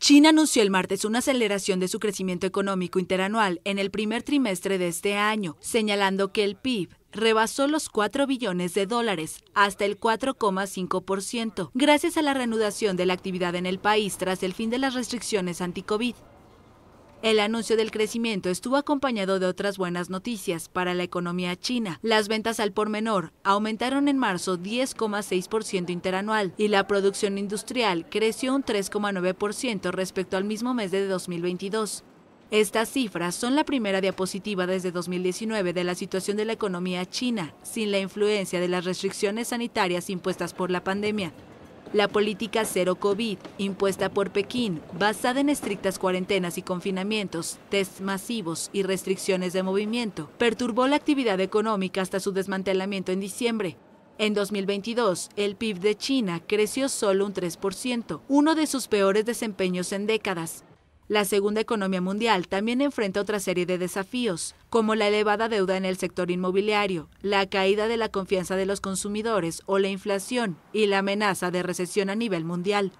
China anunció el martes una aceleración de su crecimiento económico interanual en el primer trimestre de este año, señalando que el PIB rebasó los 4 billones de dólares, hasta el 4,5%, gracias a la reanudación de la actividad en el país tras el fin de las restricciones anti-COVID. El anuncio del crecimiento estuvo acompañado de otras buenas noticias para la economía china. Las ventas al por menor aumentaron en marzo 10,6% interanual y la producción industrial creció un 3,9% respecto al mismo mes de 2022. Estas cifras son la primera diapositiva desde 2019 de la situación de la economía china, sin la influencia de las restricciones sanitarias impuestas por la pandemia. La política cero COVID, impuesta por Pekín, basada en estrictas cuarentenas y confinamientos, tests masivos y restricciones de movimiento, perturbó la actividad económica hasta su desmantelamiento en diciembre. En 2022, el PIB de China creció solo un 3%, uno de sus peores desempeños en décadas. La segunda economía mundial también enfrenta otra serie de desafíos, como la elevada deuda en el sector inmobiliario, la caída de la confianza de los consumidores o la inflación y la amenaza de recesión a nivel mundial.